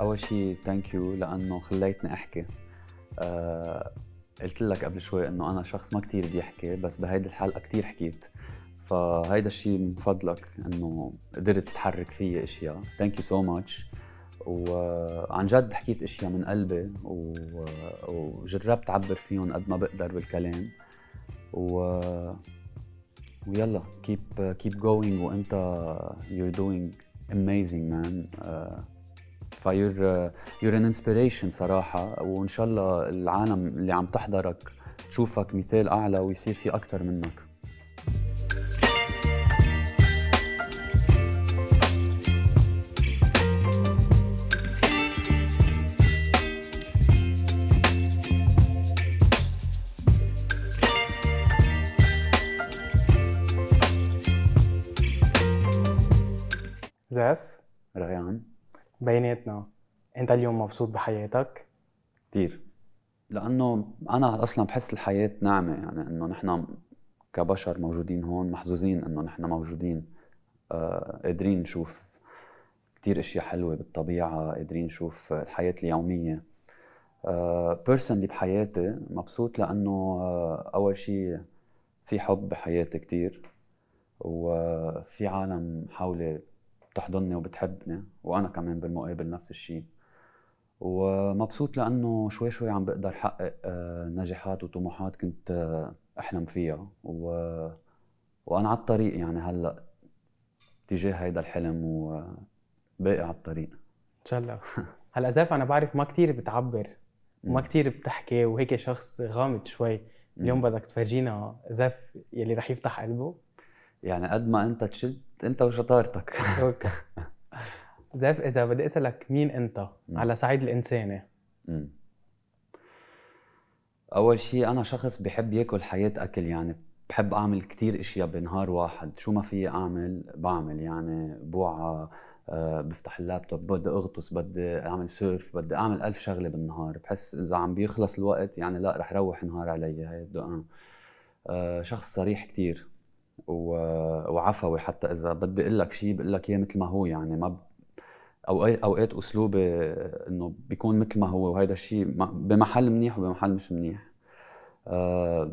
اول شيء ثانك يو لانه خليتني احكي أه قلت لك قبل شوي انه انا شخص ما كتير بيحكي بس بهيدي الحلقه كتير حكيت فهيدا الشيء من فضلك انه قدرت تحرك فيي اشياء ثانك يو سو ماتش وعن جد حكيت اشياء من قلبي و... وجربت اعبر فيهم قد ما بقدر بالكلام و ويلا كيب كيب جوينج وانت يور دوينج اميزنج مان فيور يور ان انسبيريشن صراحه وان شاء الله العالم اللي عم تحضرك تشوفك مثال اعلى ويصير في اكثر منك بيناتنا انت اليوم مبسوط بحياتك؟ كثير لانه انا اصلا بحس الحياه نعمه يعني انه نحن كبشر موجودين هون محظوظين انه نحن موجودين آه قادرين نشوف كثير اشياء حلوه بالطبيعه قادرين نشوف الحياه اليوميه بيرسون آه بحياتي مبسوط لانه آه اول شيء في حب بحياتي كثير وفي عالم حولي بتحضني وبتحبني وانا كمان بالمقابل نفس الشيء ومبسوط لانه شوي شوي عم بقدر حقق آه، نجاحات وطموحات كنت آه، احلم فيها و... وانا على الطريق يعني هلا تجاه هيدا الحلم وباقي على الطريق ان شاء الله هلا زاف انا بعرف ما كثير بتعبر وما كثير بتحكي وهيك شخص غامض شوي اليوم بدك تفرجينا زاف يلي رح يفتح قلبه يعني قد ما انت تشد انت وشطارتك اوكي زيف اذا بدي اسالك مين انت م. على صعيد الانساني م. اول شيء انا شخص بحب ياكل حياه اكل يعني بحب اعمل كتير اشياء بنهار واحد شو ما في اعمل بعمل يعني بوعى آه، بفتح اللابتوب بدي اغطس بدي اعمل سيرف بدي اعمل ألف شغله بالنهار بحس اذا عم بيخلص الوقت يعني لا رح روح نهار علي هي الدقان آه، شخص صريح كتير وعفوي حتى اذا بدي اقول لك شيء بقول لك اياه مثل ما هو يعني ما ب... اوقات اوقات اسلوبي انه بيكون مثل ما هو وهذا الشيء بمحل منيح وبمحل مش منيح آه،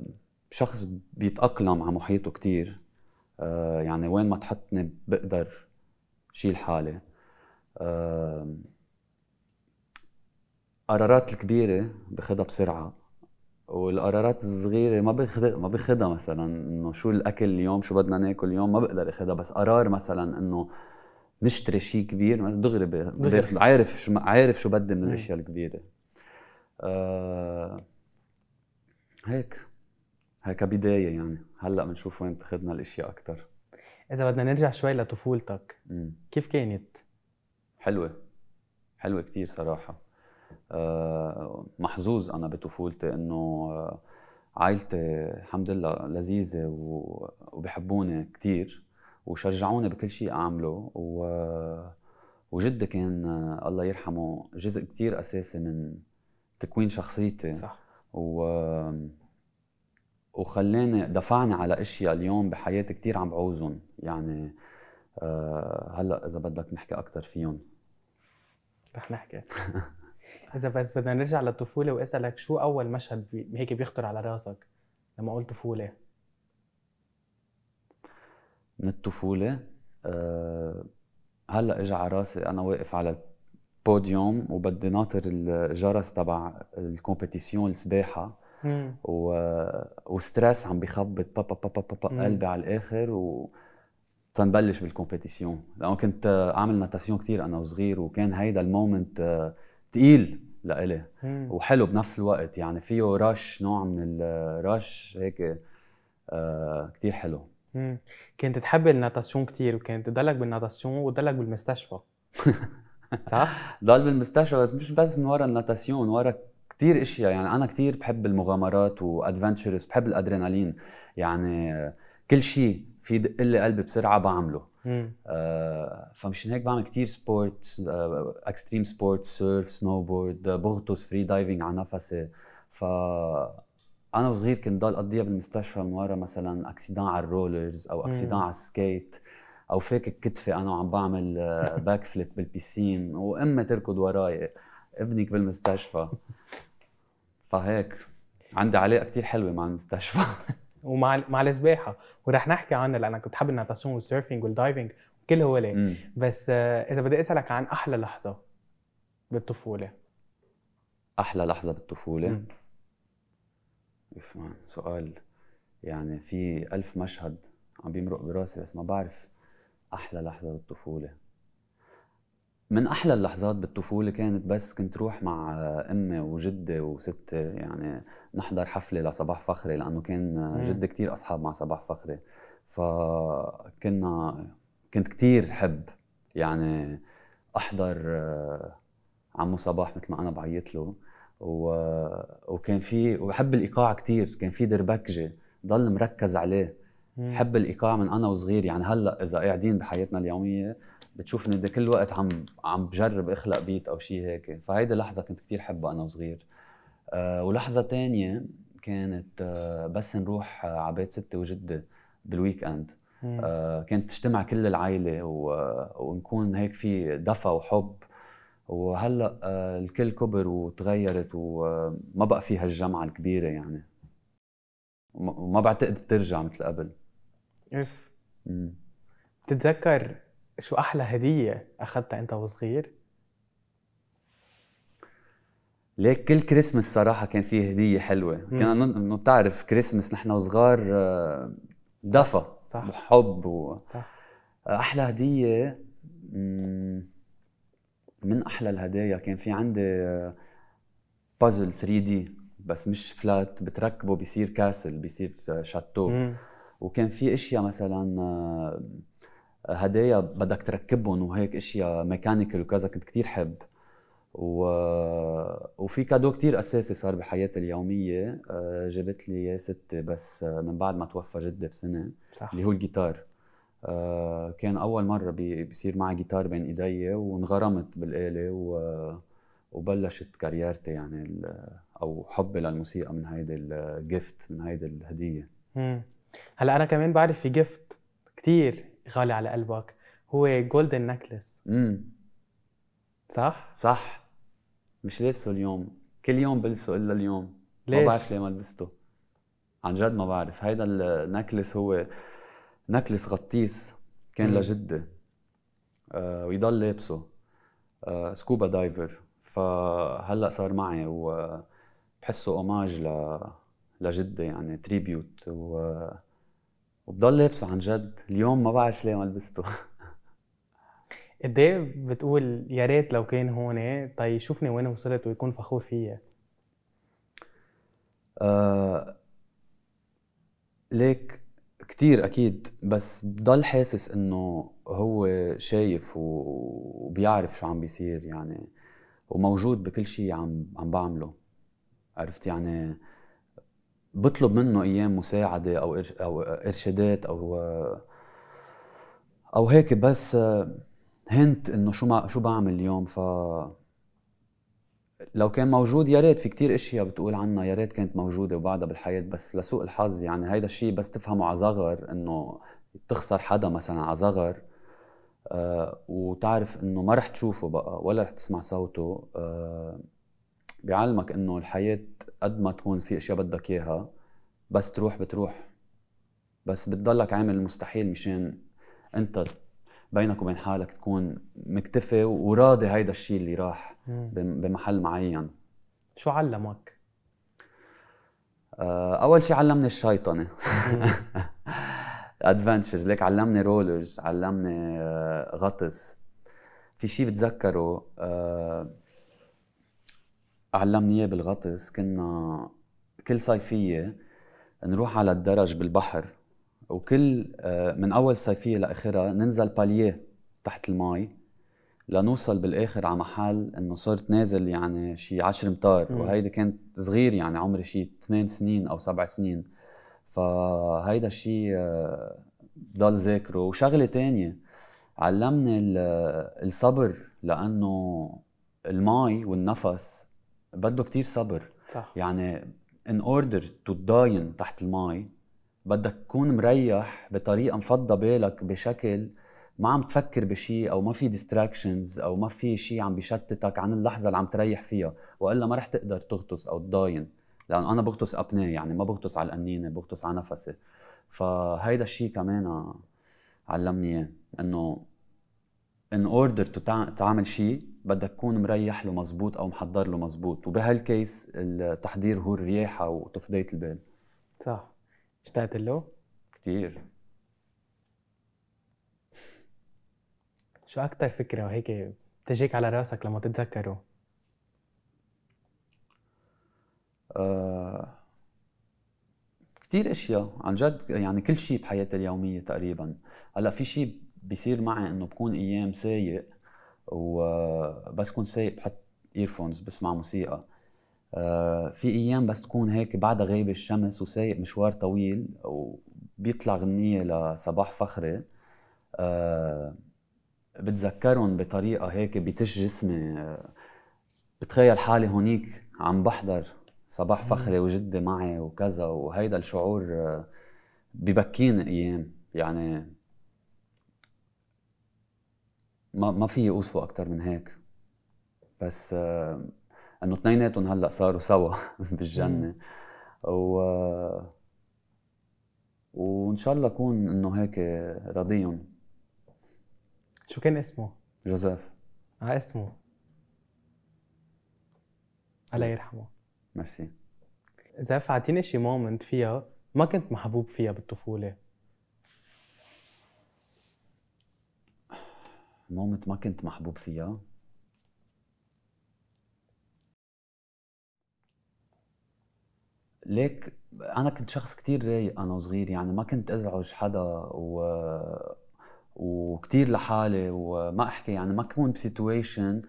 شخص بيتاقلم على محيطه كثير آه، يعني وين ما تحطني بقدر شيل حالي آه، قرارات الكبيره باخذها بسرعه والقرارات الصغيره ما باخذها ما باخذها مثلا انه شو الاكل اليوم شو بدنا ناكل اليوم ما بقدر اخذها بس قرار مثلا انه نشتري شيء كبير مثلا دغري باخذ عارف شو عارف شو بدي من إيه. الاشياء الكبيره آه هيك هيك بدايه يعني هلا بنشوف وين بتاخذنا الاشياء اكثر اذا بدنا نرجع شوي لطفولتك كيف كانت حلوه حلوه كثير صراحه آه، محظوظ انا بطفولتي انه آه، عائلتي الحمد لله لذيذه وبحبوني كثير وشجعوني بكل شيء اعمله و وجدي كان آه، الله يرحمه جزء كثير اساسي من تكوين شخصيتي صح و وخلاني دفعني على اشياء اليوم بحياتي كثير عم بعوزهم يعني هلا اذا بدك نحكي اكثر فيهم رح نحكي اذا بس بدنا نرجع للطفوله واسالك شو اول مشهد بي... هيك بيخطر على راسك لما اقول طفوله من الطفوله أه... هلا اجى على راسي انا واقف على البوديوم وبدي ناطر الجرس تبع الكومبيتيسيون السباحه و... وستريس عم بخبط بابا بابا بابا با قلبي على الاخر و تنبلش بالكومبيتيسيون لانه كنت اعمل ناتاسيون كثير انا وصغير وكان هيدا المومنت آه، تقيل لإلي وحلو بنفس الوقت يعني فيه رش نوع من الرش هيك آه كتير حلو مم. كنت تحب الناتاسيون كتير وكنت تضلك بالناتاسيون وتضلك بالمستشفى صح؟ ضل بالمستشفى بس مش بس من ورا الناتاسيون ورا كتير اشياء يعني انا كتير بحب المغامرات وادفنتشرز بحب الادرينالين يعني كل شيء في يدق لي قلبي بسرعه بعمله آه فمشان هيك بعمل كثير سبورت آه اكستريم سبورت سيرف سنو بورد بغطس فري دايفنج على نفسي ف انا وصغير كنت ضل اقضيها بالمستشفى من ورا مثلا اكسيدان على الرولرز او اكسيدان على السكيت او فيك كتفي انا وعم بعمل باك آه، فليب بالبيسين وامي تركض وراي ابنك بالمستشفى فهيك عندي علاقه كثير حلوه مع المستشفى ومع مع السباحه ورح نحكي عنها لان كنت حابب الناتاسيون والسيرفينج والدايفنج كل ليه بس آه، اذا بدي اسالك عن احلى لحظه بالطفوله احلى لحظه بالطفوله اوف سؤال يعني في ألف مشهد عم بيمرق براسي بس ما بعرف احلى لحظه بالطفوله من احلى اللحظات بالطفوله كانت بس كنت روح مع امي وجدي وستي يعني نحضر حفله لصباح فخري لانه كان جدي كثير اصحاب مع صباح فخري فكنا كنت كثير حب يعني احضر آه، عمو صباح مثل ما انا بعيط له و... وكان في وبحب الايقاع كثير كان في دربكجه ضل مركز عليه حب الايقاع من انا وصغير يعني هلا اذا قاعدين بحياتنا اليوميه بتشوف انه كل وقت عم عم بجرب اخلق بيت او شيء هيك فهيدي لحظه كنت كثير حبها انا وصغير أه ولحظه تانية كانت أه بس نروح آه، على بيت ستي وجدي بالويك اند أه كانت تجتمع كل العائله آه، ونكون هيك في دفى وحب وهلا آه، الكل كبر وتغيرت وما بقى في هالجمعه الكبيره يعني وما بعتقد بترجع مثل قبل اف بتتذكر شو احلى هديه اخذتها انت وصغير ليك كل كريسمس صراحه كان فيه هديه حلوه مم. كان انه بتعرف كريسمس نحن وصغار آه، دفى صح وحب و صح احلى هديه من احلى الهدايا كان في عندي بازل 3 دي بس مش فلات بتركبه بيصير كاسل بيصير آه، شاتو مم. وكان في اشياء مثلا آه، هدايا بدك تركبهم وهيك اشياء ميكانيكال وكذا كنت كثير حب و... وفي كادو كثير اساسي صار بحياتي اليوميه آه، جابت لي اياه ستي بس آه، من بعد ما توفى جدي بسنه صح. اللي هو الجيتار آه، كان اول مره بيصير معي جيتار بين ايدي وانغرمت بالاله و... وبلشت كاريرتي يعني ال... او حبي للموسيقى من هيدي الجفت من هيدي الهديه هلا انا كمان بعرف في جفت كثير غالي على قلبك هو جولدن نكلس امم صح؟ صح مش لابسه اليوم كل يوم بلبسه الا اليوم ليش؟ ما بعرف ليه ما لبسته عن جد ما بعرف هيدا النكلس هو نكلس غطيس كان لجدي آه ويضل لابسه آه سكوبا دايفر فهلا صار معي وبحسه اوماج ل لجدي يعني تريبيوت و وبضل لابسه عن جد اليوم ما بعرف ليه ما لبسته قد ايه بتقول يا ريت لو كان هون تيشوفني ايه؟ طيب وين وصلت ويكون فخور فيا آه ليك كتير اكيد بس بضل حاسس انه هو شايف وبيعرف شو عم بيصير يعني وموجود بكل شيء عم عم بعمله عرفت يعني بطلب منه ايام مساعده او او ارشادات او او هيك بس هنت انه شو ما شو بعمل اليوم ف لو كان موجود يا ريت في كتير اشياء بتقول عنها يا ريت كانت موجوده وبعدها بالحياه بس لسوء الحظ يعني هيدا الشيء بس تفهمه على صغر انه تخسر حدا مثلا على صغر آه، وتعرف انه ما رح تشوفه بقى ولا رح تسمع صوته آه بيعلمك انه الحياه قد ما تكون في اشياء بدك اياها بس تروح بتروح بس بتضلك عامل المستحيل مشان انت بينك وبين حالك تكون مكتفي وراضي هيدا الشيء اللي راح بمحل معين شو علمك؟ آه، اول شيء علمني الشيطنه ادفنتشرز ليك علمني رولرز علمني آه، غطس في شيء بتذكره آه، علمني اياه بالغطس كنا كل صيفيه نروح على الدرج بالبحر وكل آه، من اول صيفيه لاخرها ننزل باليه تحت المي لنوصل بالاخر على محل انه صرت نازل يعني شي 10 امتار وهيدي كانت صغير يعني عمري شي 8 سنين او 7 سنين فهيدا الشيء آه، ضل ذاكره وشغله تانية علمني آه، الصبر لانه المي والنفس بده كتير صبر صح يعني ان اوردر تو داين تحت المي بدك تكون مريح بطريقه مفضى بالك بشكل ما عم تفكر بشيء او ما في ديستراكشنز او ما في شيء عم بيشتتك عن اللحظه اللي عم تريح فيها والا ما رح تقدر تغطس او تضاين لانه انا بغطس ابناء يعني ما بغطس على القنينه بغطس على نفسي فهيدا الشيء كمان علمني اياه انه ان اوردر تعمل شيء بدك تكون مريح له مزبوط او محضر له مزبوط وبهالكيس التحضير هو الرياحه وتفضيه البال صح اشتقت له؟ كثير شو اكثر فكره هيك بتجيك على راسك لما تتذكره؟ آه كثير اشياء عن جد يعني كل شيء بحياتي اليوميه تقريبا هلا في شيء بيصير معي انه بكون ايام سايق وبس كون سايق بحط ايرفونز بسمع موسيقى آه، في ايام بس تكون هيك بعد غيب الشمس وسايق مشوار طويل وبيطلع غنيه لصباح فخري آه، بتذكرهم بطريقه هيك بتش جسمي آه، بتخيل حالي هونيك عم بحضر صباح فخري وجدي معي وكذا وهيدا الشعور ببكيني ايام يعني ما ما في اوصفه اكثر من هيك بس آه، انه اثنيناتهم هلا صاروا سوا بالجنه و وان شاء الله اكون انه هيك راضيهم شو كان اسمه؟ جوزيف اه اسمه الله يرحمه ميرسي اذا اعطيني شي مومنت فيها ما كنت محبوب فيها بالطفوله مومنت ما كنت محبوب فيها ليك انا كنت شخص كتير رايق انا وصغير يعني ما كنت ازعج حدا و وكتير لحالي وما احكي يعني ما كون بسيتويشن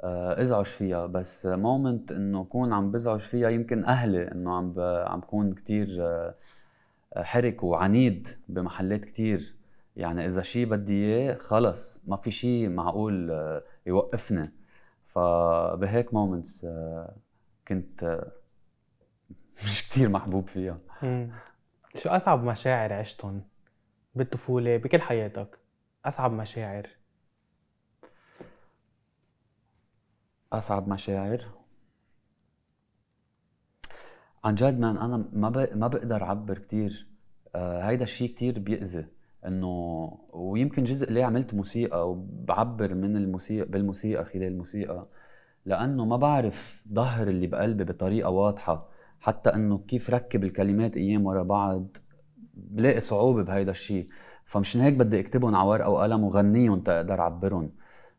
آه، ازعج فيها بس مومنت انه كون عم بزعج فيها يمكن اهلي انه عم ب... عم بكون كتير آه، حرك وعنيد بمحلات كتير يعني اذا شيء بدي اياه خلص ما في شيء معقول آه، يوقفني فبهيك مومنتس آه، كنت آه، مش كتير محبوب فيها شو اصعب مشاعر عشتهم بالطفوله بكل حياتك اصعب مشاعر اصعب مشاعر عن جد مان انا ما ما بقدر اعبر كثير هيدا الشيء كثير بيأذي انه ويمكن جزء ليه عملت موسيقى وبعبر من الموسيقى بالموسيقى خلال الموسيقى لانه ما بعرف ظهر اللي بقلبي بطريقه واضحه حتى انه كيف ركب الكلمات ايام ورا بعض بلاقي صعوبه بهيدا الشيء فمشان هيك بدي اكتبهم على ورقه وقلم وغنيهم تقدر اعبرهم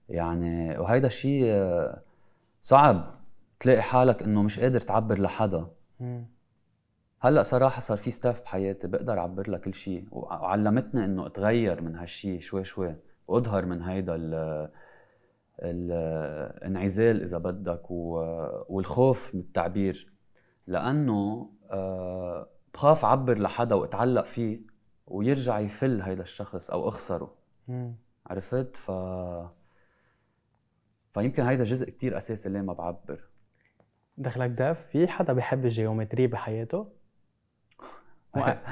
يعني وهيدا الشيء آه، صعب تلاقي حالك انه مش قادر تعبر لحدا هلا صراحه صار في ستاف بحياتي بقدر اعبر لها كل شيء وعلمتني انه اتغير من هالشيء شوي شوي واظهر من هيدا ال الانعزال اذا بدك والخوف من التعبير لانه آه، بخاف اعبر لحدا واتعلق فيه ويرجع يفل هيدا الشخص او اخسره مم. عرفت ف فيمكن هيدا جزء كتير اساسي ليه ما بعبر دخلك زاف في حدا بحب الجيومتري بحياته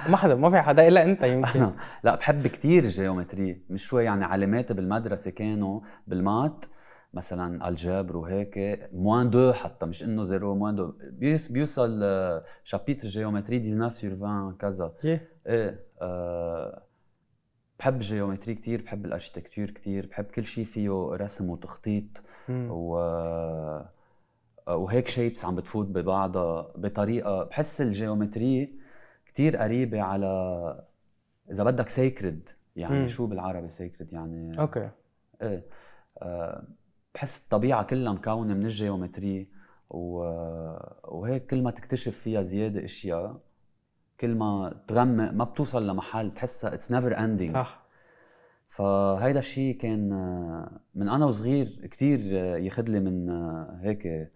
ما حدا ما في حدا الا انت يمكن لا بحب كثير الجيومتري مش شوي يعني علاماتي بالمدرسه كانوا بالمات مثلا الجبر وهيك موان دو حتى مش انه زيرو موان دو بيوصل, بيوصل شابيتر جيومتري 19 سور 20 كذا ايه أه بحب الجيومتري كثير بحب الاركتكتور كثير بحب كل شيء فيه رسم وتخطيط و آه، وهيك شيبس عم بتفوت ببعضها بطريقه بحس الجيومتري كتير قريبه على اذا بدك سيكرد يعني مم. شو بالعربي سيكرد يعني اوكي ايه أه بحس الطبيعه كلها مكونه من الجيومتري و... وهيك كل ما تكتشف فيها زياده اشياء كل ما تغمق ما بتوصل لمحل بتحسها اتس نيفر اندينج صح فهيدا الشيء كان آه، من انا وصغير كثير آه، ياخذ لي من آه، هيك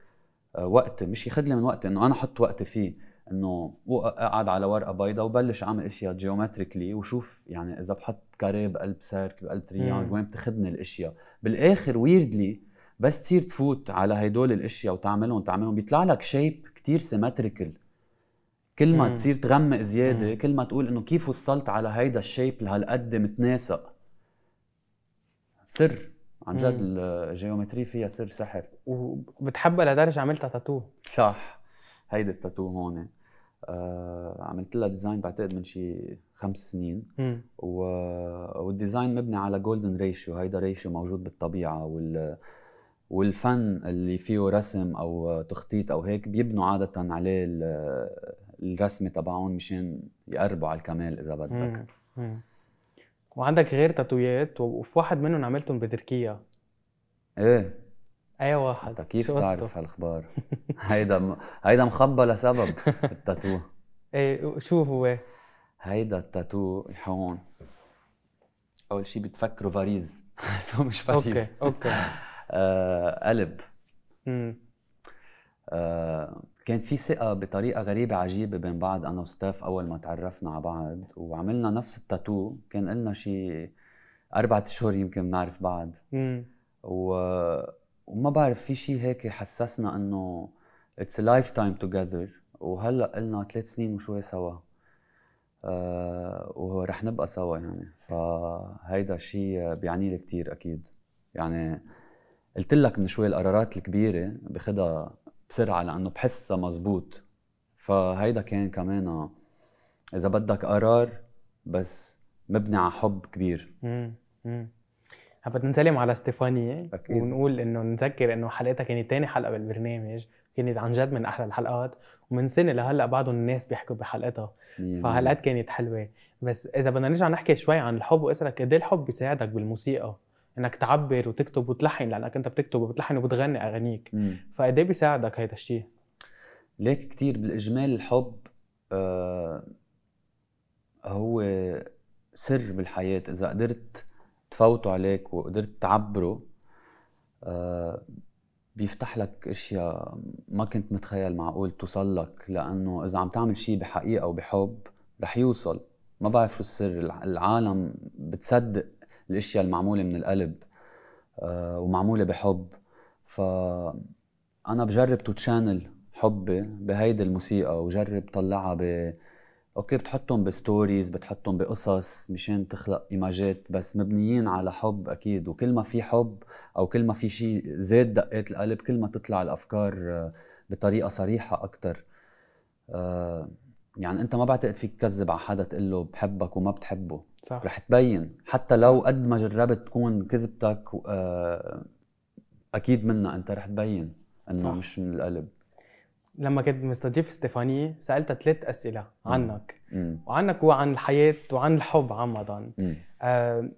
وقت مش ياخذ لي من وقت انه انا احط وقت فيه انه اقعد على ورقه بيضاء وبلش اعمل اشياء جيومتريكلي وشوف يعني اذا بحط كاري بقلب سيركل بقلب تريانج وين بتاخذني الاشياء بالاخر ويردلي بس تصير تفوت على هدول الاشياء وتعملهم تعملهم بيطلع لك شيب كثير سيمتريكال كل ما مم. تصير تغمق زياده مم. كل ما تقول انه كيف وصلت على هيدا الشيب لهالقد متناسق سر عن جد الجيومتري فيها سر سحر وبتحبها لدرجه عملتها تاتو صح هيدي التاتو هون آه، عملت لها ديزاين بعتقد من شي خمس سنين و... والديزاين مبني على جولدن ريشيو هيدا ريشيو موجود بالطبيعه وال والفن اللي فيه رسم او تخطيط او هيك بيبنوا عاده عليه الرسمه تبعهم مشان يقربوا على الكمال اذا بدك مم. مم. وعندك غير تاتويات وفي واحد منهم عملتهم بتركيا ايه ايوه كيف بتعرف هالاخبار هيدا م... هيدا مخبى لسبب التاتو ايه شو هو؟ هيدا التاتو هون اول شيء بتفكروا فاريز سو مش فاريز اوكي اوكي آه قلب امم كان في ثقه بطريقه غريبه عجيبه بين بعض انا وستاف اول ما تعرفنا على بعض وعملنا نفس التاتو كان لنا شيء أربعة اشهر يمكن بنعرف بعض امم و وما بعرف في شيء هيك حسسنا انه اتس لايف تايم توجذر وهلا قلنا ثلاث سنين وشوي سوا أه ورح نبقى سوا يعني فهيدا شيء بيعني لي كثير اكيد يعني قلت لك من شوي القرارات الكبيره بخدها بسرعه لانه بحسها مزبوط فهيدا كان كمان اذا بدك قرار بس مبني على حب كبير حابة نسلم على ستيفاني أكيد. ونقول انه نذكر انه حلقتها كانت ثاني حلقه بالبرنامج كانت عن جد من احلى الحلقات ومن سنه لهلا بعضهم الناس بيحكوا بحلقتها فهالقد كانت حلوه بس اذا بدنا نرجع نحكي شوي عن الحب واسالك قد إيه الحب بيساعدك بالموسيقى انك تعبر وتكتب وتلحن لانك انت بتكتب وبتلحن وبتغني اغانيك فقد إيه بيساعدك هيدا الشيء ليك كثير بالاجمال الحب آه هو سر بالحياه اذا قدرت فوتوا عليك وقدرت تعبره آه بيفتح لك اشياء ما كنت متخيل معقول توصل لك لانه اذا عم تعمل شيء بحقيقه وبحب رح يوصل ما بعرف شو السر العالم بتصدق الاشياء المعموله من القلب آه ومعموله بحب ف انا بجرب تو تشانل حبي بهيدي الموسيقى وجرب طلعها ب اوكي بتحطهم بستوريز بتحطهم بقصص مشان تخلق ايماجات بس مبنيين على حب اكيد وكل ما في حب او كل ما في شيء زاد دقات القلب كل ما تطلع الافكار آه، بطريقه صريحه اكثر آه، يعني انت ما بعتقد فيك تكذب على حدا تقول له بحبك وما بتحبه صح رح تبين حتى لو قد ما جربت تكون كذبتك آه، اكيد منها انت رح تبين انه مش من القلب لما كنت مستضيف ستيفاني سالتها ثلاث اسئله عنك مم. وعنك وعن الحياه وعن الحب عمدا آه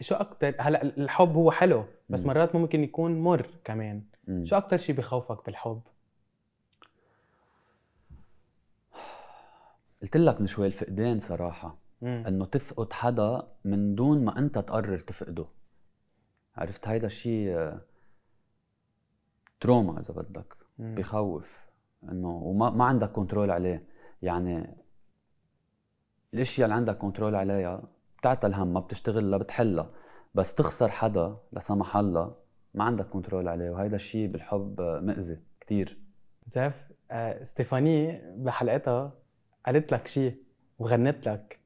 شو اكثر هلا الحب هو حلو بس مم. مرات ممكن يكون مر كمان مم. شو اكثر شيء بخوفك بالحب قلت لك من شوي الفقدان صراحه مم. انه تفقد حدا من دون ما انت تقرر تفقده عرفت هيدا الشيء تروما آه، اذا بدك بخوف انه وما ما عندك كنترول عليه يعني الاشياء اللي عندك كنترول عليها بتعطى الهم ما بتشتغلها بتحلها بس تخسر حدا لا سمح الله ما عندك كنترول عليه وهيدا الشيء بالحب مأذي كثير زيف آه، ستيفاني بحلقتها قالت لك شيء وغنت لك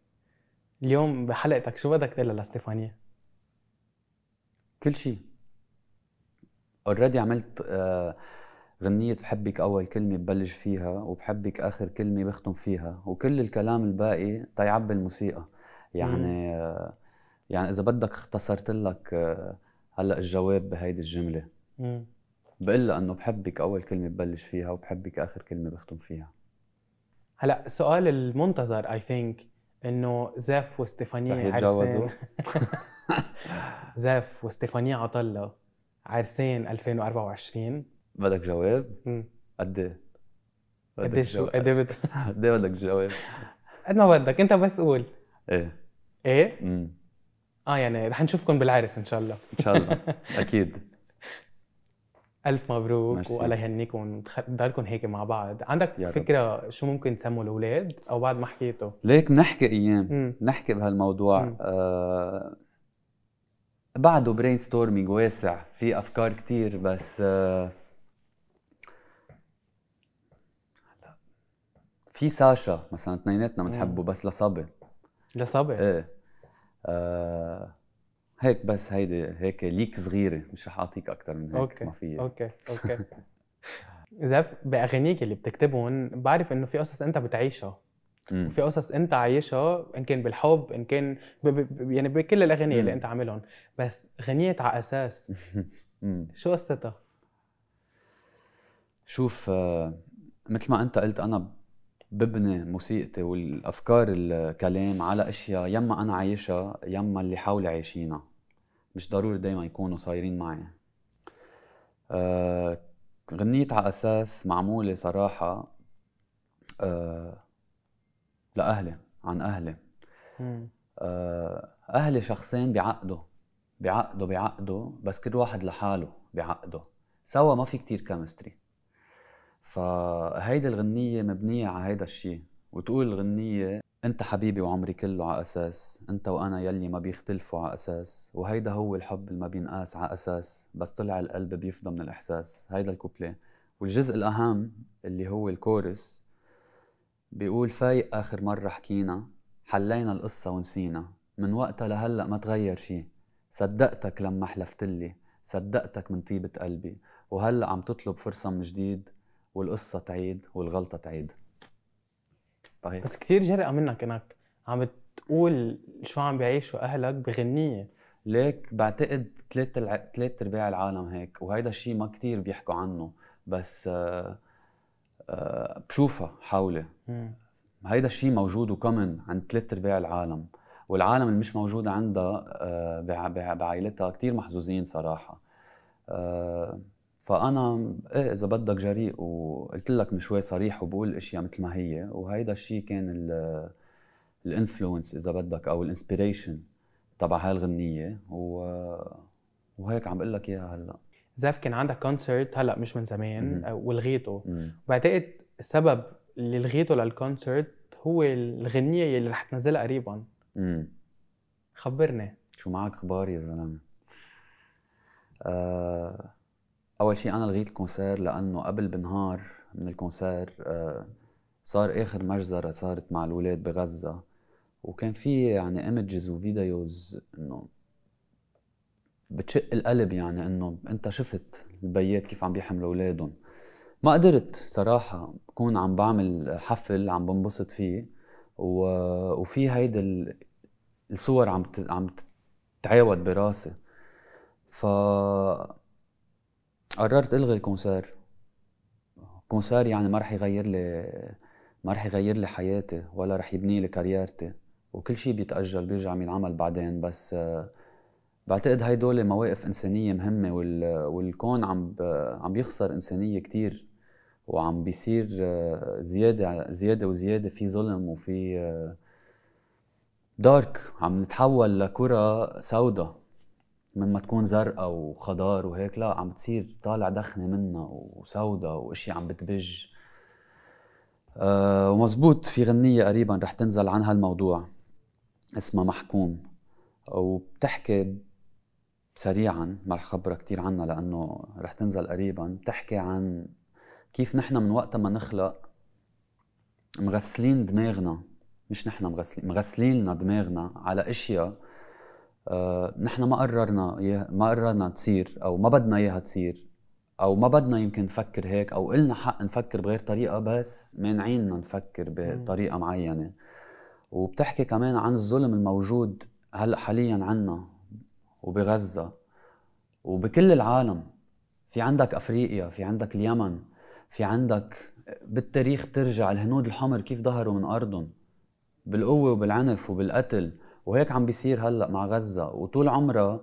اليوم بحلقتك شو بدك تقول لستيفانية؟ كل شيء اوريدي عملت آه غنية بحبك أول كلمة ببلش فيها وبحبك آخر كلمة بختم فيها وكل الكلام الباقي تيعبي الموسيقى يعني مم. يعني إذا بدك اختصرت لك آه، هلا الجواب بهيدي الجملة بقول لها إنه بحبك أول كلمة ببلش فيها وبحبك آخر كلمة بختم فيها هلا السؤال المنتظر اي ثينك انه زاف وستيفانية عرسان زاف وستيفانية عطلة عرسان 2024 بدك إيه؟ جواب؟ قد ايه؟ قد ايه شو قد ايه بدك جواب؟ قد ما بدك انت بس قول ايه ايه؟ امم اه يعني رح نشوفكم بالعرس ان شاء الله ان شاء الله اكيد الف مبروك والله يهنيكم ضلكم هيك مع بعض عندك فكره رب. شو ممكن تسموا الاولاد او بعد ما حكيته ليك بنحكي ايام بنحكي بهالموضوع آه بعده برين ستورمينج واسع في افكار كتير بس آه في ساشا مثلا اثنيناتنا بنحبه بس لصبي لصبي ايه آه هيك بس هيدي هيك ليك صغيره مش رح اعطيك اكثر من هيك أوكي. ما في اوكي اوكي زاف باغانيك اللي بتكتبهم بعرف انه في قصص انت بتعيشها في قصص انت عايشها ان كان بالحب ان كان ب... ب... يعني بكل الاغاني اللي انت عاملهم بس غنيت على اساس شو قصتها؟ شوف آه، مثل ما انت قلت انا ببني موسيقتي والافكار الكلام على اشياء يما انا عايشها يما اللي حولي عايشينها مش ضروري دايما يكونوا صايرين معي آه غنيت على اساس معموله صراحه آه لاهلي عن اهلي آه اهلي شخصين بعقده بعقده بعقده بس كل واحد لحاله بعقده سوا ما في كتير كيمستري فهيدي الغنية مبنية على هيدا الشيء وتقول الغنية انت حبيبي وعمري كله على اساس انت وانا يلي ما بيختلفوا على اساس وهيدا هو الحب اللي ما بينقاس على اساس بس طلع القلب بيفضى من الاحساس هيدا الكوبليه والجزء الاهم اللي هو الكورس بيقول فايق اخر مره حكينا حلينا القصه ونسينا من وقتها لهلا ما تغير شي صدقتك لما حلفتلي صدقتك من طيبه قلبي وهلا عم تطلب فرصه من جديد والقصه تعيد والغلطه تعيد طيب بس كثير جرأة منك انك عم بتقول شو عم بيعيشوا اهلك بغنيه ليك بعتقد ثلاث الع... ثلاث ارباع العالم هيك وهيدا الشيء ما كثير بيحكوا عنه بس آه، آه، بشوفها حولي هيدا الشيء موجود وكمن عند ثلاث ارباع العالم والعالم اللي مش موجوده عندها آه، بعائلتها كثير محظوظين صراحه فانا ايه اذا بدك جريء وقلت لك من شوي صريح وبقول الاشياء مثل ما هي وهيدا الشيء كان الانفلونس اذا بدك او الانسبيريشن تبع هالغنيه و... وهيك عم بقول لك اياها هلا زاف كان عندك كونسرت هلا مش من زمان ولغيته بعتقد السبب اللي لغيته للكونسرت هو الغنيه اللي رح تنزلها قريبا مم. خبرني شو معك اخبار يا زلمه آه اول شيء انا لغيت الكونسير لانه قبل بنهار من الكونسير آه، صار اخر مجزره صارت مع الاولاد بغزه وكان في يعني ايمجز وفيديوز انه بتشق القلب يعني انه انت شفت البيات كيف عم بيحملوا اولادهم ما قدرت صراحة كون عم بعمل حفل عم بنبسط فيه و... وفي هيدا ال... الصور عم ت... عم تتعاود براسي ف قررت الغي الكونسير كونسير يعني ما رح يغير لي ما رح يغير لي حياتي ولا رح يبني لي كاريرتي وكل شيء بيتاجل بيرجع بينعمل بعدين بس بعتقد هيدول مواقف انسانيه مهمه والكون عم عم بيخسر انسانيه كثير وعم بيصير زياده زياده وزياده في ظلم وفي دارك عم نتحول لكره سوداء من ما تكون زرقاء وخضار وهيك لا عم بتصير طالع دخنة منها وسوداء واشي عم بتبج أه ومزبوط في غنية قريبا رح تنزل عن هالموضوع اسمها محكوم وبتحكي سريعا ما رح خبرها كثير عنها لانه رح تنزل قريبا بتحكي عن كيف نحن من وقت ما نخلق مغسلين دماغنا مش نحن مغسلين مغسلين دماغنا على اشياء آه، نحن ما قررنا ما قررنا تصير او ما بدنا اياها تصير او ما بدنا يمكن نفكر هيك او إلنا حق نفكر بغير طريقه بس مانعيننا نفكر بطريقه معينه وبتحكي كمان عن الظلم الموجود هلا حاليا عنا وبغزه وبكل العالم في عندك افريقيا في عندك اليمن في عندك بالتاريخ بترجع الهنود الحمر كيف ظهروا من ارضهم بالقوه وبالعنف وبالقتل وهيك عم بيصير هلا مع غزه وطول عمرها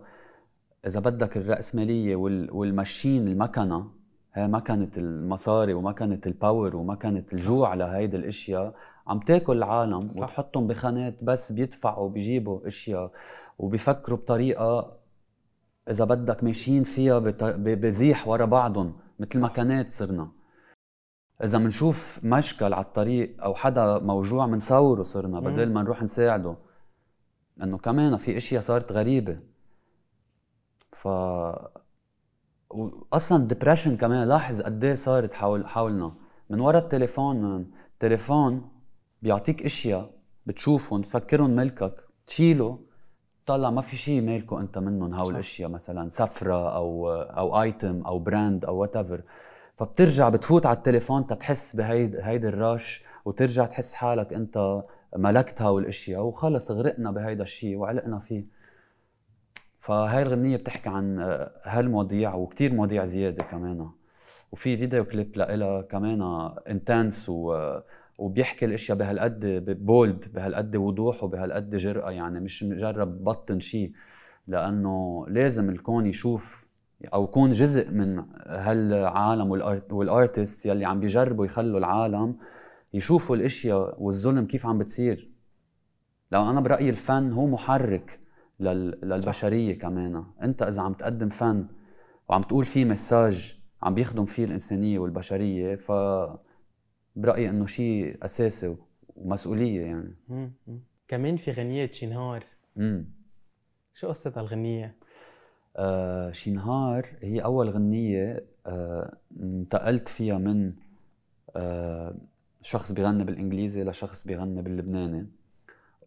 اذا بدك الراسماليه والماشين المكنه هي مكنه المصاري ومكنه الباور ومكنه الجوع لهيدي الاشياء عم تاكل العالم صح. وتحطهم بخانات بس بيدفعوا بيجيبوا اشياء وبيفكروا بطريقه اذا بدك ماشيين فيها بزيح ورا بعضهم مثل ما كانت صرنا اذا بنشوف مشكل على الطريق او حدا موجوع بنصوره صرنا بدل ما نروح نساعده انه كمان في اشياء صارت غريبه ف اصلا الدبرشن كمان لاحظ قد ايه صارت حول حولنا من ورا التليفون من التليفون بيعطيك اشياء بتشوفهم بتفكرهم ملكك تشيله طلع ما في شيء مالكو انت منهم هول الاشياء مثلا سفره او او ايتم او براند او وات ايفر فبترجع بتفوت على التليفون تتحس بهيدي الرش وترجع تحس حالك انت ملكتها والاشياء وخلص غرقنا بهيدا الشيء وعلقنا فيه فهاي الغنيه بتحكي عن آه، هالمواضيع وكثير مواضيع زياده كمان وفي فيديو كليب لها كمان انتنس و آه، وبيحكي الاشياء بهالقد بولد بهالقد وضوح وبهالقد جرأه يعني مش مجرب بطن شيء لانه لازم الكون يشوف او يكون جزء من هالعالم والارتست يلي عم بيجربوا يخلوا العالم يشوفوا الاشياء والظلم كيف عم بتصير لو انا برايي الفن هو محرك لل... للبشريه كمان انت اذا عم تقدم فن وعم تقول فيه مساج عم بيخدم فيه الانسانيه والبشريه ف برايي انه شيء اساسي ومسؤوليه يعني مم. كمان في غنية شي نهار شو قصه الغنية؟ آه شي نهار هي أول غنية آه انتقلت فيها من آه شخص بيغني بالانجليزي لشخص بيغني باللبناني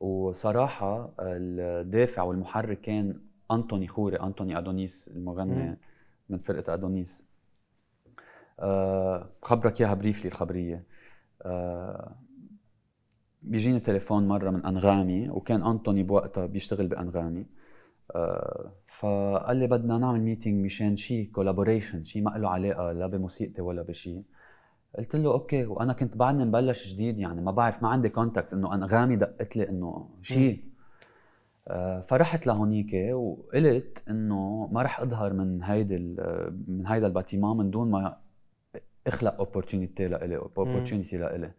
وصراحه الدافع والمحرك كان انطوني خوري انطوني ادونيس المغني من فرقه ادونيس بخبرك آه، اياها بريفلي الخبريه آه، بيجيني تليفون مره من انغامي وكان انطوني بوقتها بيشتغل بانغامي آه، فقال لي بدنا نعمل ميتينج مشان شي كولابوريشن شي ما له علاقه لا بموسيقتي ولا بشي قلت له اوكي وانا كنت بعدني مبلش جديد يعني ما بعرف ما عندي كونتاكس انه انغامي دقت لي انه شيء آه، فرحت لهونيك وقلت انه ما رح اظهر من هيدي من هيدا الباتيمان من دون ما اخلق اوبورتونيتي لإلي اوبورتونيتي لإلي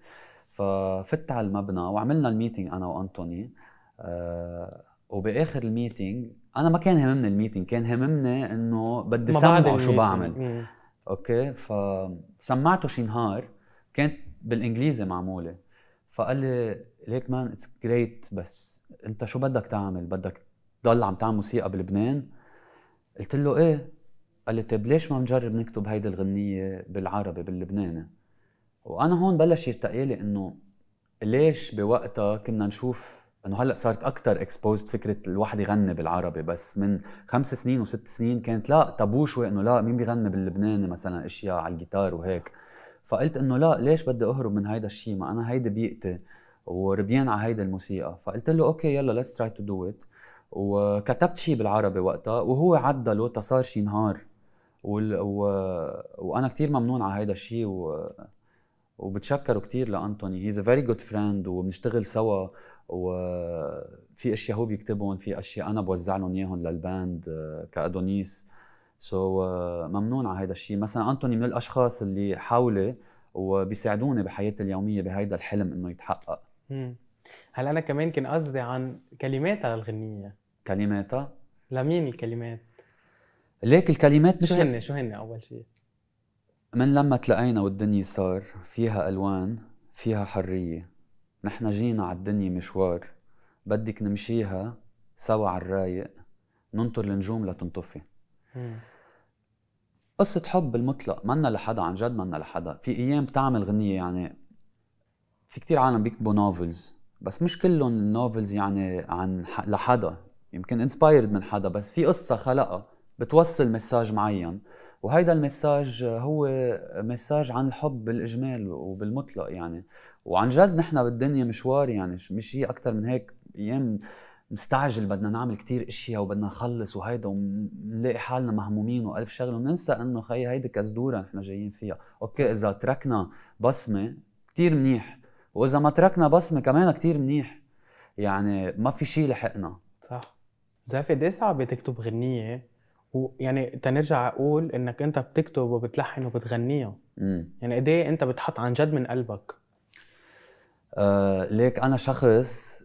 ففت على المبنى وعملنا الميتنج انا وانطوني آه، وباخر الميتنج انا ما كان هممني الميتنج كان هممني انه بدي سامعه شو بعمل اوكي فسمعته شي نهار كانت بالانجليزي معموله فقال لي ليك مان اتس جريت بس انت شو بدك تعمل بدك تضل عم تعمل موسيقى بلبنان قلت له ايه قال لي طيب ليش ما نجرب نكتب هيدي الغنيه بالعربي باللبناني وانا هون بلش يرتقي لي انه ليش بوقتها كنا نشوف انه هلا صارت اكثر اكسبوزد فكره الواحد يغني بالعربي بس من خمس سنين وست سنين كانت لا تابو شوي انه لا مين بيغني باللبناني مثلا اشياء على الجيتار وهيك فقلت انه لا ليش بدي اهرب من هيدا الشيء ما انا هيدي بيئتي وربيان على هيدا الموسيقى فقلت له اوكي يلا ليتس تراي تو دو ات وكتبت شيء بالعربي وقتها وهو عدله تصار شيء نهار وال... و... وانا كثير ممنون على هيدا الشيء و... وبتشكره كثير لانتوني هيز ا فيري جود فريند وبنشتغل سوا وفي اشياء هو بيكتبهم في اشياء انا بوزع لهم اياهم للباند آه، كادونيس سو so, آه، ممنون على هذا الشيء مثلا انتوني من الاشخاص اللي حولي وبيساعدوني بحياتي اليوميه بهيدا الحلم انه يتحقق هل انا كمان كان قصدي عن كلماتها للغنيه كلماتها لمين الكلمات ليك الكلمات مش شو هن شو هن اول شيء من لما تلاقينا والدنيا صار فيها الوان فيها حريه نحن جينا على الدنيا مشوار بدك نمشيها سوا على الرايق ننطر النجوم لتنطفي قصة حب المطلق منا لحدا عن جد منا لحدا في ايام بتعمل غنية يعني في كتير عالم بيكتبوا نوفلز بس مش كلهم النوفلز يعني عن لحدا يمكن انسبايرد من حدا بس في قصة خلقها بتوصل مساج معين وهيدا المساج هو مساج عن الحب بالاجمال وبالمطلق يعني وعن جد نحن بالدنيا مشوار يعني مش هي اكثر من هيك ايام مستعجل بدنا نعمل كتير اشياء وبدنا نخلص وهيدا ونلاقي حالنا مهمومين والف شغله وننسى انه خي هيدي كزدوره نحن جايين فيها، اوكي اذا تركنا بصمه كتير منيح واذا ما تركنا بصمه كمان كتير منيح يعني ما في شيء لحقنا صح زافي قد إيه صعب تكتب غنيه ويعني تنرجع اقول انك انت بتكتب وبتلحن وبتغنيها يعني قد إيه انت بتحط عن جد من قلبك آه، ليك انا شخص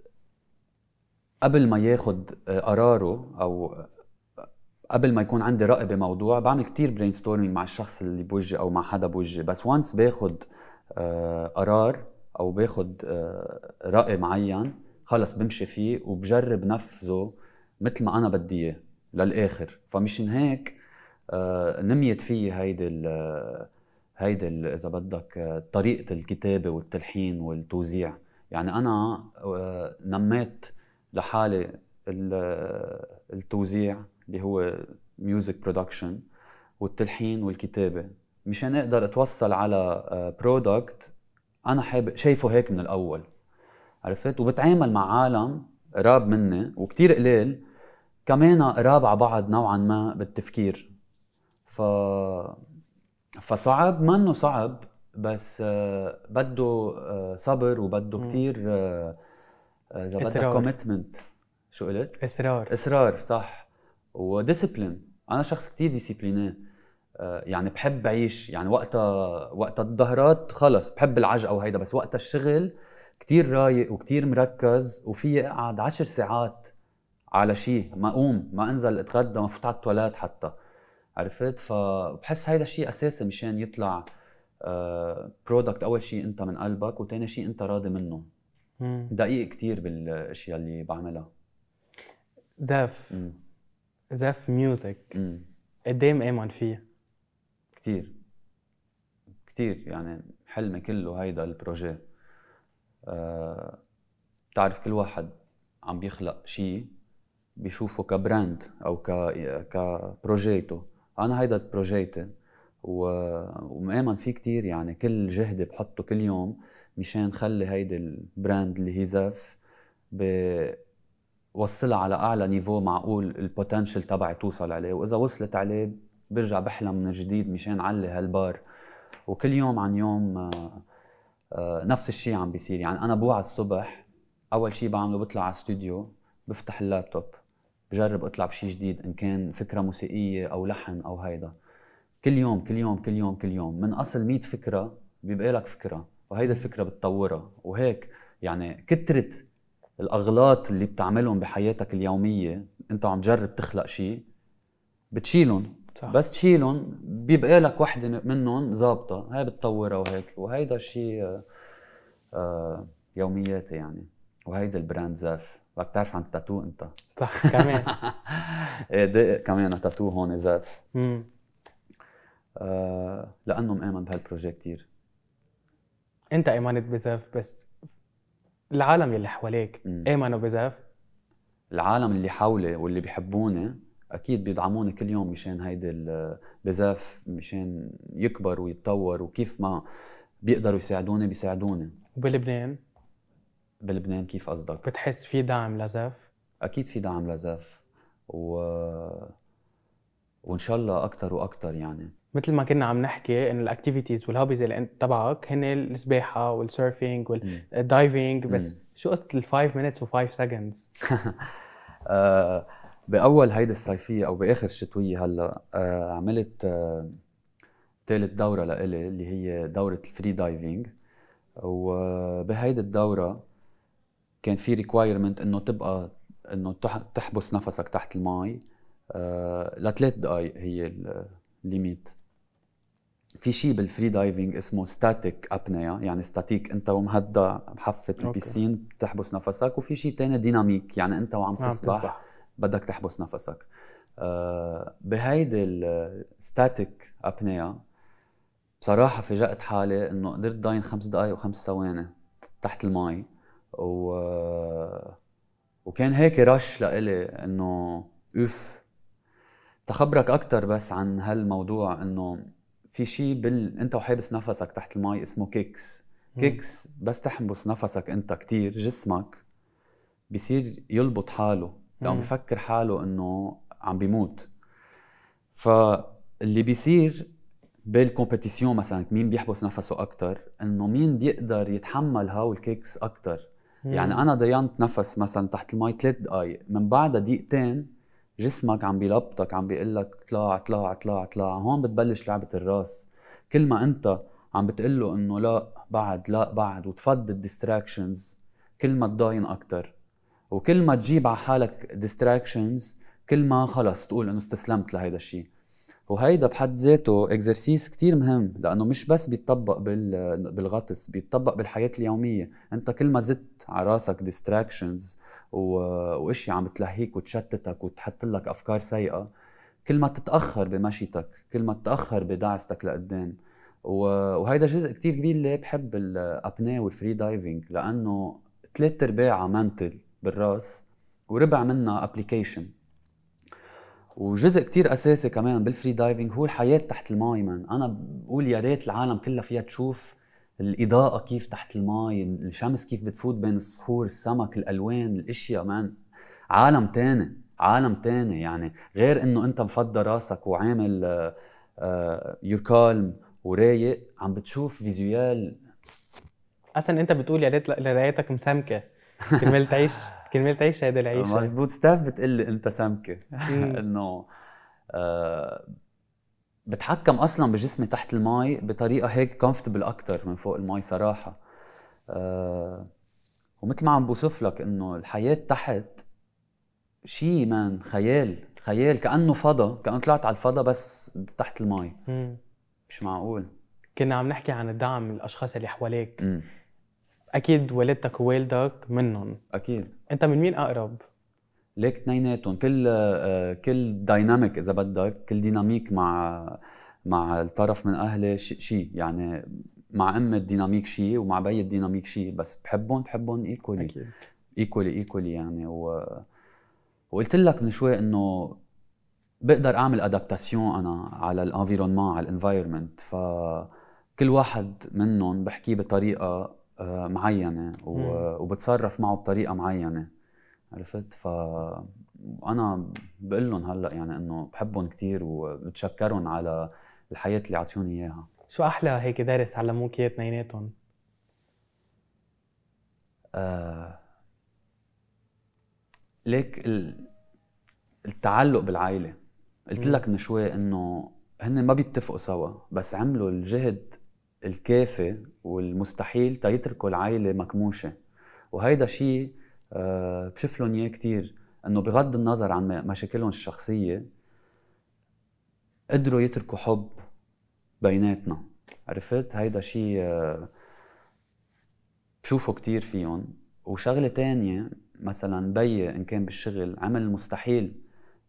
قبل ما ياخد آه، قراره او آه، قبل ما يكون عندي رأي بموضوع بعمل كتير برين ستورمينج مع الشخص اللي بوجهي او مع حدا بوجهي بس وانس باخد قرار او باخد رأي معين خلص بمشي فيه وبجرب نفذه مثل ما انا بدي اياه للاخر فمشان هيك نميت فيي هيدي هيدي اذا بدك آه، طريقه الكتابه والتلحين والتوزيع يعني انا آه، نميت لحالي آه، التوزيع اللي هو ميوزك برودكشن والتلحين والكتابه مشان اقدر اتوصل على برودكت انا حابب شايفه هيك من الاول عرفت وبتعامل مع عالم قراب مني وكتير قليل كمان قراب على بعض نوعا ما بالتفكير ف فصعب ما انه صعب بس آه، بده آه، صبر وبده كثير آه، اذا بدك كوميتمنت شو قلت؟ اصرار اصرار صح وديسبلين انا شخص كثير ديسيبليني يعني بحب اعيش يعني وقتها وقت الظهرات خلص بحب العجقه وهيدا بس وقت الشغل كثير رايق وكثير مركز وفي اقعد عشر ساعات على شيء ما اقوم ما انزل اتغدى ما فوت على التواليت حتى عرفت فبحس هيدا الشيء اساسي مشان يطلع برودكت آه، اول شيء انت من قلبك وثاني شيء انت راضي منه دقيق كتير بالاشياء اللي بعملها زاف مم. زاف ميوزك ايه مآمن فيه كتير كتير يعني حلمي كله هيدا البروجي أه بتعرف كل واحد عم بيخلق شيء بيشوفه كبراند او ك كبروجيته انا هيدا بروجيتي و... ومآمن فيه كتير يعني كل جهدي بحطه كل يوم مشان خلي هيدي البراند اللي هي زاف بوصلها على اعلى نيفو معقول البوتنشل تبعي توصل عليه واذا وصلت عليه برجع بحلم من جديد مشان علي هالبار وكل يوم عن يوم آه، نفس الشيء عم بيصير يعني انا بوعى الصبح اول شيء بعمله بطلع على استوديو بفتح اللابتوب بجرب اطلع بشيء جديد ان كان فكره موسيقيه او لحن او هيدا كل يوم كل يوم كل يوم كل يوم من اصل 100 فكره بيبقى لك فكره وهيدي الفكره بتطورها وهيك يعني كثره الاغلاط اللي بتعملهم بحياتك اليوميه انت عم تجرب تخلق شيء بتشيلهم صح. بس تشيلهم بيبقى لك وحده منهم ظابطه هاي بتطورها وهيك وهيدا الشيء آه، آه، يومياتي يعني وهيدا البراند زاف بدك تعرف عن التاتو انت صح كمان ايه دقق كمان تاتو هون زاف آه لانه مآمن بهالبروجي كثير انت امنت بزاف بس العالم يلي حواليك امنوا بزاف العالم اللي حولي واللي بيحبوني اكيد بيدعموني كل يوم مشان هيدي بزاف مشان يكبر ويتطور وكيف ما بيقدروا يساعدوني بيساعدوني وبلبنان بلبنان كيف قصدك؟ بتحس في دعم لزاف؟ اكيد في دعم لزاف و وان شاء الله اكثر واكثر يعني مثل ما كنا عم نحكي انه الاكتيفيتيز والهوبيز اللي انت تبعك هن السباحه والسيرفينج والدايفينج بس م. شو قصه ال 5 مينتس و5 سكندز؟ باول هيدي الصيفيه او باخر الشتويه هلا آه عملت آه ثالث دوره لإلي اللي هي دوره الفري دايفينج وبهيدي الدوره كان في ريكوايرمنت انه تبقى انه تحبس نفسك تحت المي آه لثلاث دقائق هي الليميت في شيء بالفري دايفنج اسمه ستاتيك ابنيا يعني ستاتيك انت ومهدى بحفه البيسين بتحبس نفسك وفي شيء تاني ديناميك يعني انت وعم آه، تسبح بدك تحبس نفسك آه بهيدي الستاتيك ابنيا بصراحه فاجأت حالي انه قدرت داين خمس دقائق وخمس ثواني تحت المي و وكان هيك رش لإلي انه اوف تخبرك اكثر بس عن هالموضوع انه في شيء بال انت وحابس نفسك تحت المي اسمه كيكس كيكس بس تحبس نفسك انت كتير جسمك بصير يلبط حاله لو يعني بفكر حاله انه عم بيموت فاللي بيصير بالكومبيتيسيون مثلا مين بيحبس نفسه اكثر انه مين بيقدر يتحمل هاو الكيكس اكثر يعني انا ضيانت نفس مثلا تحت المي ثلاث دقائق من بعدها دقيقتين جسمك عم بيلبطك عم بيقول لك طلع طلع طلع طلع هون بتبلش لعبه الراس كل ما انت عم بتقول له انه لا بعد لا بعد وتفض الديستراكشنز كل ما تضاين اكثر وكل ما تجيب على حالك ديستراكشنز كل ما خلص تقول انه استسلمت لهيدا الشيء وهيدا بحد ذاته اكزرسيس كتير مهم لانه مش بس بيتطبق بالغطس بيتطبق بالحياه اليوميه انت كل ما زدت على راسك ديستراكشنز واشياء عم تلهيك وتشتتك وتحط لك افكار سيئه كل ما تتاخر بمشيتك كل ما تتاخر بدعستك لقدام وهيدا جزء كتير كبير اللي بحب الابناء والفري دايفنج لانه ثلاث ارباعها منتل بالراس وربع منها ابلكيشن وجزء كتير اساسي كمان بالفري دايفنج هو الحياه تحت الماي مان انا بقول يا ريت العالم كلها فيها تشوف الاضاءه كيف تحت الماي الشمس كيف بتفوت بين الصخور السمك الالوان الاشياء مان عالم تاني عالم تاني يعني غير انه انت مفضى راسك وعامل يور آه، كالم آه، ورايق عم بتشوف فيزيوال اصلا انت بتقول يا ريت رايتك مسمكه كرمال تعيش كرمال تعيش هيدا العيشه مزبوط ستاف بتقول لي انت سمكه انه آه، بتحكم اصلا بجسمي تحت المي بطريقه هيك كومفتبل اكثر من فوق المي صراحه آه، ومثل ما عم بوصف لك انه الحياه تحت شيء مان خيال خيال كانه فضا كانه طلعت على الفضا بس تحت المي مش معقول كنا عم نحكي عن الدعم الاشخاص اللي حواليك اكيد والدتك ووالدك منهم اكيد انت من مين اقرب ليك اثنيناتهم كل آه، كل دايناميك اذا بدك كل ديناميك مع مع الطرف من اهلي شيء يعني مع امي الديناميك شيء ومع بي الديناميك شيء بس بحبهم بحبهم ايكولي أكيد. ايكولي ايكولي يعني و... وقلت لك من شوي انه بقدر اعمل ادابتاسيون انا على الانفيرونمون على الانفايرمنت فكل واحد منهم بحكيه بطريقه معينه وبتصرف معه بطريقه معينه عرفت ف انا بقول لهم هلا يعني انه بحبهم كثير وبتشكرهم على الحياه اللي عطيوني اياها شو احلى هيك درس علموك اياه اثنيناتهم؟ آه، ليك التعلق بالعائله قلت لك من شوي انه هن ما بيتفقوا سوا بس عملوا الجهد الكافي والمستحيل تيتركوا العائله مكموشه وهيدا شيء آه، بشوف لهم اياه كثير انه بغض النظر عن مشاكلهم الشخصيه قدروا يتركوا حب بيناتنا عرفت هيدا شيء آه، بشوفه كثير فيهم وشغله تانية مثلا بي ان كان بالشغل عمل المستحيل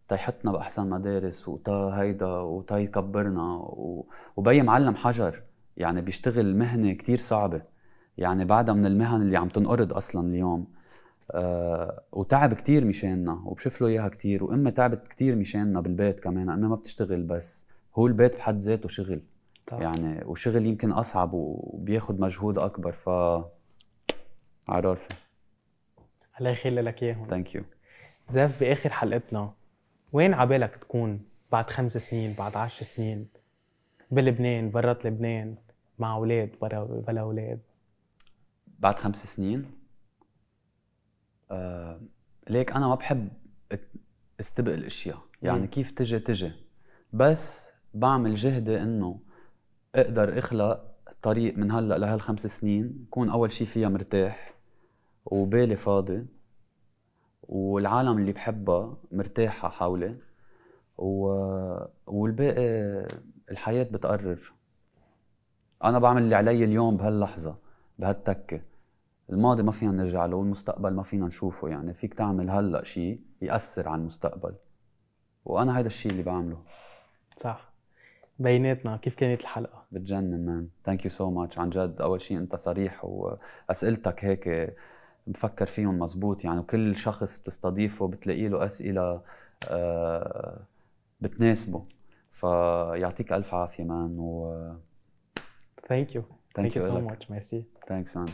تيحطنا باحسن مدارس وتا هيدا وتا يكبرنا وبي معلم حجر يعني بيشتغل مهنه كتير صعبه يعني بعدها من المهن اللي عم تنقرض اصلا اليوم أه وتعب كتير مشاننا وبشوف له اياها كتير وامي تعبت كتير مشاننا بالبيت كمان امي ما بتشتغل بس هو البيت بحد ذاته شغل طبعا. يعني وشغل يمكن اصعب وبياخد مجهود اكبر ف عراسي الله يخلي لك اياهم ثانك يو زاف باخر حلقتنا وين عبالك تكون بعد خمس سنين بعد عشر سنين بلبنان برات لبنان مع اولاد برا بلا اولاد بعد خمس سنين آه ليك انا ما بحب استبق الاشياء يعني مم. كيف تجي تجي بس بعمل جهدي انه اقدر اخلق طريق من هلا لهالخمس سنين كون اول شيء فيها مرتاح وبالي فاضي والعالم اللي بحبها مرتاحه حولي و... والباقي الحياة بتقرر أنا بعمل اللي علي اليوم بهاللحظة بهالتكة الماضي ما فينا نرجع له والمستقبل ما فينا نشوفه يعني فيك تعمل هلأ شيء يأثر على المستقبل وأنا هيدا الشيء اللي بعمله صح بيناتنا كيف كانت الحلقة؟ بتجنن مان ثانك يو سو ماتش عن جد أول شيء أنت صريح وأسئلتك هيك مفكر فيهم مزبوط يعني وكل شخص بتستضيفه بتلاقي له أسئلة آه، بتناسبه فيعطيك الف عافيه مان و ثانك يو ثانك يو سو ماتش ميرسي ثانكس مان